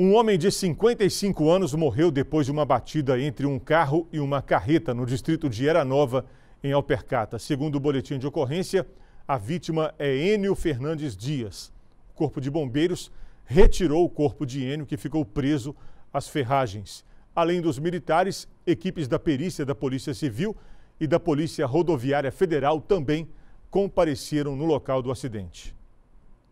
Um homem de 55 anos morreu depois de uma batida entre um carro e uma carreta no distrito de Era Nova, em Alpercata. Segundo o boletim de ocorrência, a vítima é Enio Fernandes Dias. O Corpo de Bombeiros retirou o corpo de Enio, que ficou preso às ferragens. Além dos militares, equipes da perícia da Polícia Civil e da Polícia Rodoviária Federal também compareceram no local do acidente.